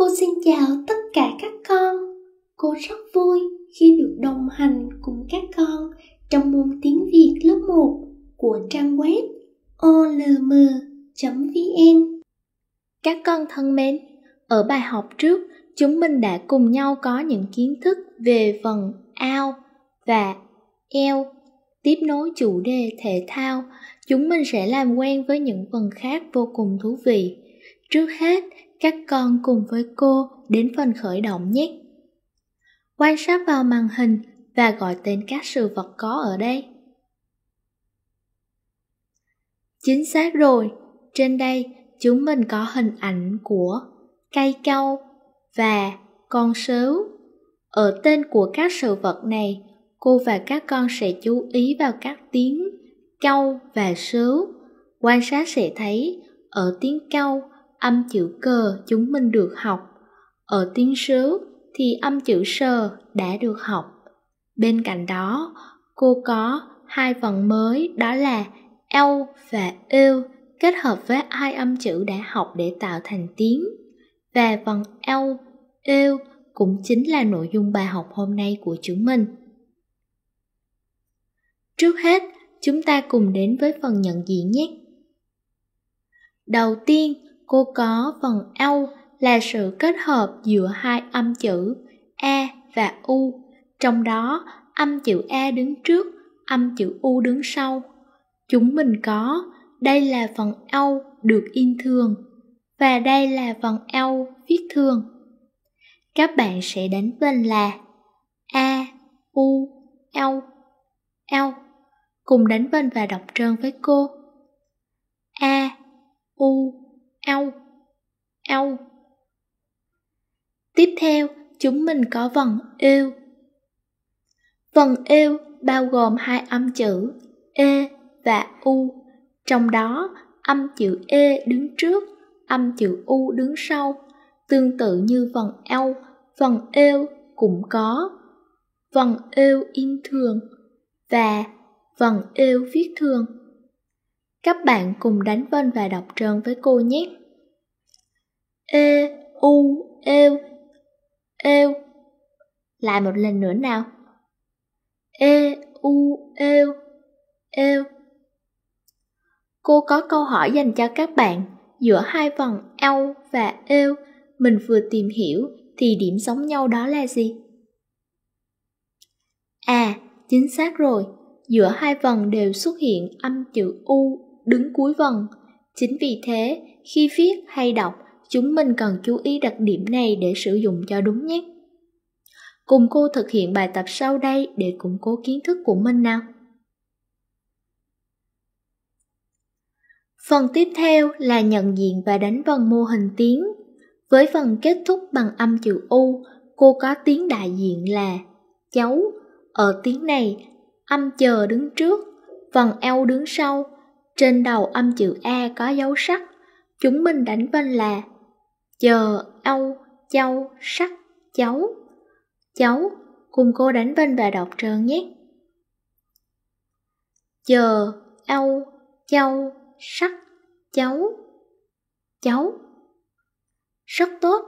Cô xin chào tất cả các con. Cô rất vui khi được đồng hành cùng các con trong môn tiếng Việt lớp 1 của trang web olm.vn. Các con thân mến, ở bài học trước, chúng mình đã cùng nhau có những kiến thức về phần ao và eo. Tiếp nối chủ đề thể thao, chúng mình sẽ làm quen với những phần khác vô cùng thú vị. Trước hết, các con cùng với cô đến phần khởi động nhé. Quan sát vào màn hình và gọi tên các sự vật có ở đây. Chính xác rồi, trên đây chúng mình có hình ảnh của cây cau và con sếu. Ở tên của các sự vật này, cô và các con sẽ chú ý vào các tiếng cau và sếu. Quan sát sẽ thấy ở tiếng cau âm chữ cờ chúng mình được học. Ở tiếng sứ thì âm chữ sờ đã được học. Bên cạnh đó, cô có hai vần mới đó là eo và yêu kết hợp với hai âm chữ đã học để tạo thành tiếng. Và vần eo, yêu cũng chính là nội dung bài học hôm nay của chúng mình. Trước hết, chúng ta cùng đến với phần nhận diện nhé. Đầu tiên, cô có phần âu là sự kết hợp giữa hai âm chữ e và u trong đó âm chữ e đứng trước âm chữ u đứng sau chúng mình có đây là phần âu được in thường và đây là phần âu viết thường các bạn sẽ đánh vần là a u eo eo cùng đánh vần và đọc trơn với cô a u âu, âu. Tiếp theo, chúng mình có vần yêu. Vần yêu bao gồm hai âm chữ e và u. Trong đó, âm chữ e đứng trước, âm chữ u đứng sau. Tương tự như vần eo, vần yêu cũng có vần yêu in thường và vần yêu viết thường. Các bạn cùng đánh vân và đọc trơn với cô nhé. E, u, eo, eo. Lại một lần nữa nào. E, u, eo, eo. Cô có câu hỏi dành cho các bạn. Giữa hai vòng eo và eo, mình vừa tìm hiểu thì điểm giống nhau đó là gì? À, chính xác rồi, giữa hai vần đều xuất hiện âm chữ U đứng cuối vần. Chính vì thế, khi viết hay đọc, chúng mình cần chú ý đặc điểm này để sử dụng cho đúng nhé. Cùng cô thực hiện bài tập sau đây để củng cố kiến thức của mình nào. Phần tiếp theo là nhận diện và đánh vần mô hình tiếng. Với phần kết thúc bằng âm chữ U, cô có tiếng đại diện là cháu. Ở tiếng này, âm chờ đứng trước, phần eo đứng sau, trên đầu âm chữ A e có dấu sắc, chúng mình đánh vân là chờ, âu, châu, sắc, cháu. Cháu, cùng cô đánh vân và đọc trơn nhé. Chờ, âu, châu, sắc, cháu. Cháu. Rất tốt.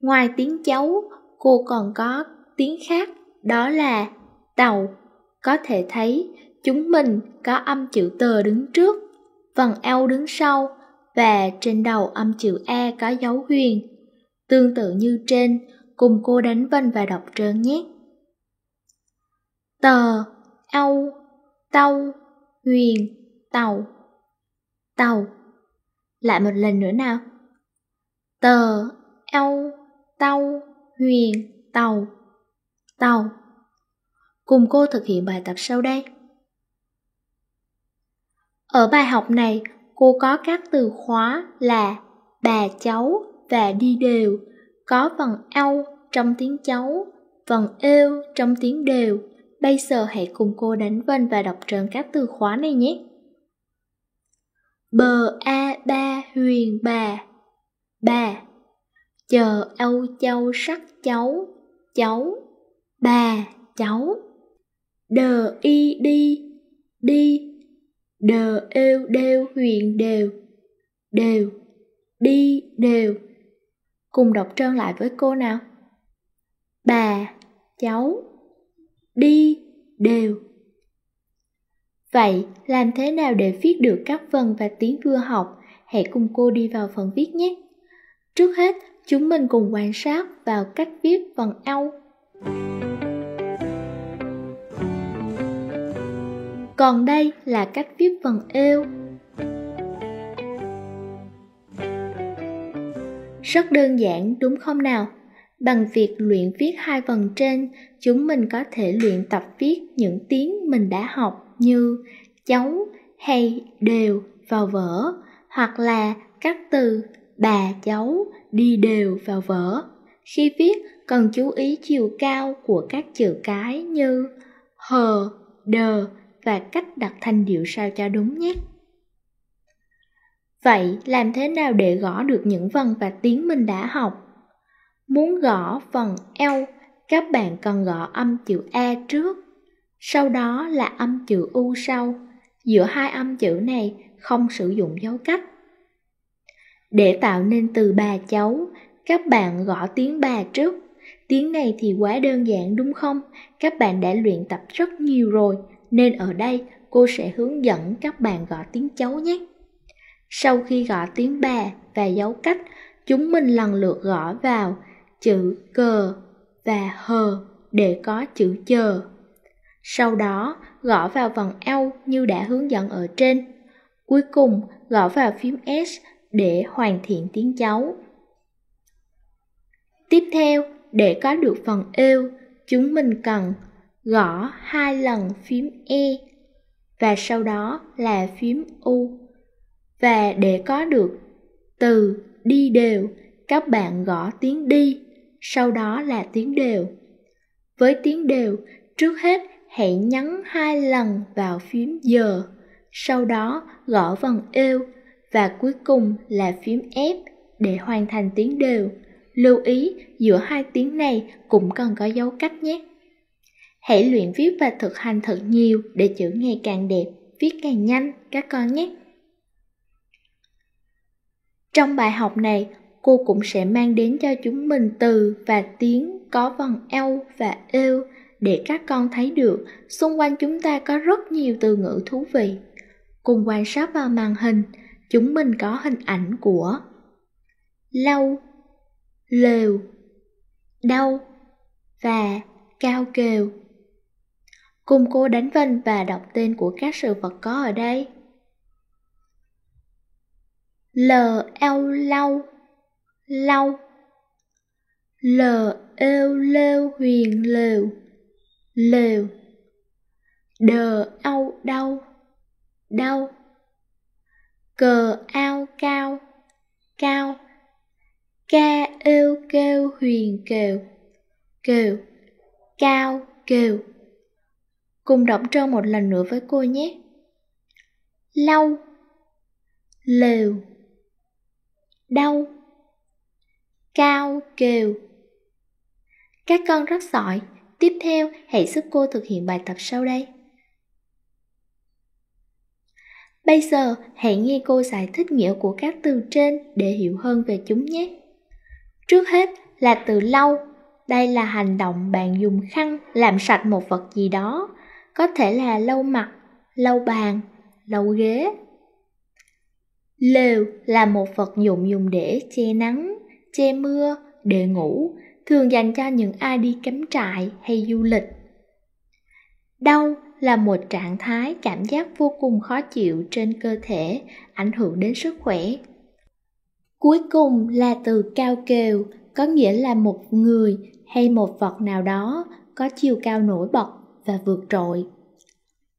Ngoài tiếng cháu, cô còn có tiếng khác, đó là tàu. Có thể thấy chúng mình có âm chữ tờ đứng trước, vần eo đứng sau và trên đầu âm chữ E có dấu huyền. Tương tự như trên, cùng cô đánh vân và đọc trơn nhé. Tờ, âu, tâu, huyền, tàu. Tàu. Lại một lần nữa nào. Tờ, âu, tâu, huyền, tàu. Tàu. Cùng cô thực hiện bài tập sau đây. Ở bài học này, cô có các từ khóa là bà cháu và đi đều, có vần eo trong tiếng cháu, vần êu trong tiếng đều. Bây giờ hãy cùng cô đánh vần và đọc trần các từ khóa này nhé. Bờ A Ba Huyền Bà Bà Chờ Âu Châu sắc cháu Cháu Bà Cháu Đờ Y Đi Đi đờ êu đêu huyền đều đều đi đều cùng đọc trơn lại với cô nào bà cháu đi đều vậy làm thế nào để viết được các phần và tiếng vừa học hãy cùng cô đi vào phần viết nhé trước hết chúng mình cùng quan sát vào cách viết phần âu còn đây là cách viết phần eo rất đơn giản đúng không nào bằng việc luyện viết hai phần trên chúng mình có thể luyện tập viết những tiếng mình đã học như cháu hay đều vào vở hoặc là các từ bà cháu đi đều vào vở khi viết cần chú ý chiều cao của các chữ cái như hờ đờ và cách đặt thanh điệu sao cho đúng nhé. Vậy làm thế nào để gõ được những vần và tiếng mình đã học? Muốn gõ phần L, các bạn cần gõ âm chữ A trước, sau đó là âm chữ U sau. Giữa hai âm chữ này không sử dụng dấu cách. Để tạo nên từ bà cháu, các bạn gõ tiếng bà trước. Tiếng này thì quá đơn giản đúng không? Các bạn đã luyện tập rất nhiều rồi, nên ở đây cô sẽ hướng dẫn các bạn gõ tiếng chấu nhé. Sau khi gõ tiếng bà và dấu cách, chúng mình lần lượt gõ vào chữ cờ và hờ để có chữ chờ. Sau đó, gõ vào vòng eo như đã hướng dẫn ở trên. Cuối cùng, gõ vào phím S để hoàn thiện tiếng chấu. Tiếp theo, để có được phần eo, chúng mình cần gõ hai lần phím E và sau đó là phím U. Và để có được từ đi đều, các bạn gõ tiếng đi, sau đó là tiếng đều. Với tiếng đều, trước hết hãy nhấn hai lần vào phím giờ, sau đó gõ vần yêu e và cuối cùng là phím F để hoàn thành tiếng đều. Lưu ý giữa hai tiếng này cũng cần có dấu cách nhé. Hãy luyện viết và thực hành thật nhiều để chữ ngày càng đẹp, viết càng nhanh các con nhé. Trong bài học này, cô cũng sẽ mang đến cho chúng mình từ và tiếng có vần eo và u để các con thấy được xung quanh chúng ta có rất nhiều từ ngữ thú vị. Cùng quan sát vào màn hình, chúng mình có hình ảnh của lâu lều, đau và cao kèo. Cùng cô đánh vần và đọc tên của các sự vật có ở đây. L eo lau lau L eo lêu e huyền lều lều D âu đau đau Cờ ao cao cao Ca êu kêu huyền kều kều Cao kều Cùng đọc trơn một lần nữa với cô nhé. Lau Lều Đau Cao kêu Các con rất giỏi. Tiếp theo, hãy giúp cô thực hiện bài tập sau đây. Bây giờ, hãy nghe cô giải thích nghĩa của các từ trên để hiểu hơn về chúng nhé. Trước hết là từ lau. Đây là hành động bạn dùng khăn làm sạch một vật gì đó có thể là lau mặt, lau bàn, lau ghế. Lều là một vật dụng dùng để che nắng, che mưa, để ngủ, thường dành cho những ai đi cắm trại hay du lịch. Đau là một trạng thái cảm giác vô cùng khó chịu trên cơ thể, ảnh hưởng đến sức khỏe. Cuối cùng là từ cao kèo, có nghĩa là một người hay một vật nào đó có chiều cao nổi bật và vượt trội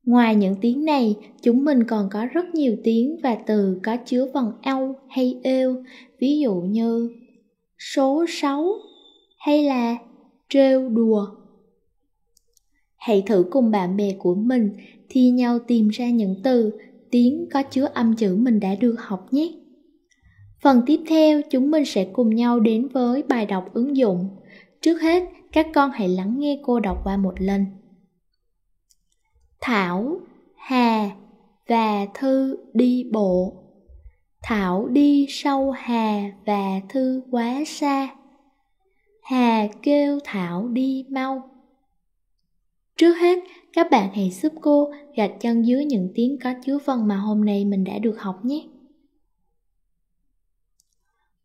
ngoài những tiếng này chúng mình còn có rất nhiều tiếng và từ có chứa vần âu hay yêu. ví dụ như số 6 hay là trêu đùa hãy thử cùng bạn bè của mình thi nhau tìm ra những từ tiếng có chứa âm chữ mình đã được học nhé phần tiếp theo chúng mình sẽ cùng nhau đến với bài đọc ứng dụng trước hết các con hãy lắng nghe cô đọc qua một lần Thảo, Hà và Thư đi bộ. Thảo đi sau Hà và Thư quá xa. Hà kêu Thảo đi mau. Trước hết, các bạn hãy giúp cô gạch chân dưới những tiếng có chứa vần mà hôm nay mình đã được học nhé.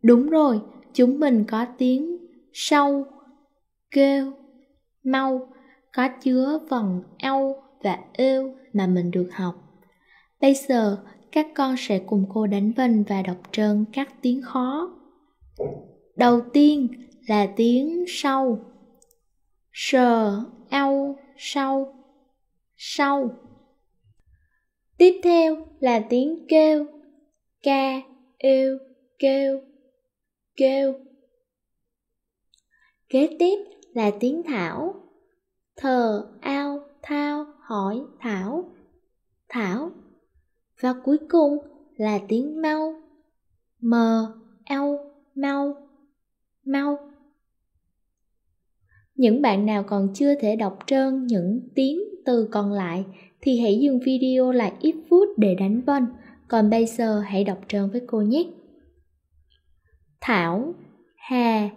Đúng rồi, chúng mình có tiếng sau, kêu, mau có chứa vần au và yêu mà mình được học. Bây giờ, các con sẽ cùng cô đánh vần và đọc trơn các tiếng khó. Đầu tiên là tiếng sau. Sờ, ao, sau, sau. Tiếp theo là tiếng kêu. Ca, yêu, kêu, kêu. Kế tiếp là tiếng thảo. Thờ, ao, thao, hỏi Thảo Thảo Và cuối cùng là tiếng mau m eo, mau Mau Những bạn nào còn chưa thể đọc trơn những tiếng từ còn lại thì hãy dừng video lại ít phút để đánh vần còn bây giờ hãy đọc trơn với cô nhé Thảo, Hà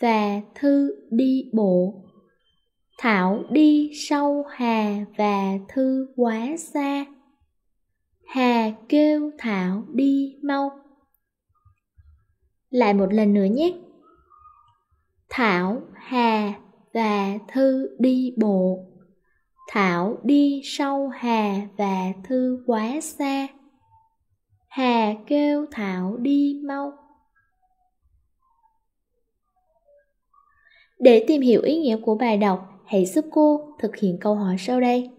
và Thư đi bộ Thảo đi sau Hà và Thư quá xa Hà kêu Thảo đi mau Lại một lần nữa nhé Thảo, Hà và Thư đi bộ Thảo đi sau Hà và Thư quá xa Hà kêu Thảo đi mau Để tìm hiểu ý nghĩa của bài đọc hãy giúp cô thực hiện câu hỏi sau đây.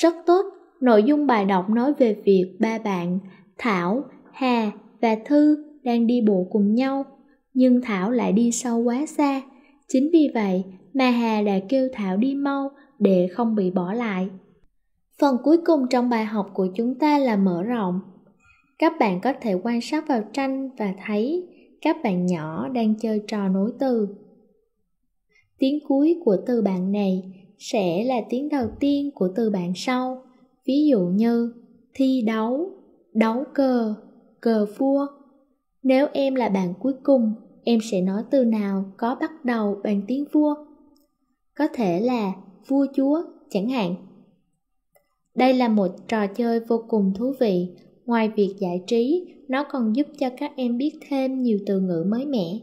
Rất tốt, nội dung bài đọc nói về việc ba bạn Thảo, Hà và Thư đang đi bộ cùng nhau, nhưng Thảo lại đi sâu quá xa. Chính vì vậy mà Hà đã kêu Thảo đi mau để không bị bỏ lại. Phần cuối cùng trong bài học của chúng ta là mở rộng. Các bạn có thể quan sát vào tranh và thấy các bạn nhỏ đang chơi trò nối từ tiếng cuối của từ bạn này sẽ là tiếng đầu tiên của từ bạn sau ví dụ như thi đấu đấu cờ cờ vua nếu em là bạn cuối cùng em sẽ nói từ nào có bắt đầu bằng tiếng vua có thể là vua chúa chẳng hạn đây là một trò chơi vô cùng thú vị ngoài việc giải trí nó còn giúp cho các em biết thêm nhiều từ ngữ mới mẻ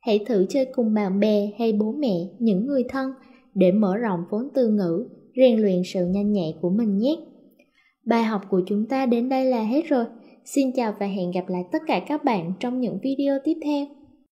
hãy thử chơi cùng bạn bè hay bố mẹ những người thân để mở rộng vốn từ ngữ rèn luyện sự nhanh nhạy của mình nhé bài học của chúng ta đến đây là hết rồi xin chào và hẹn gặp lại tất cả các bạn trong những video tiếp theo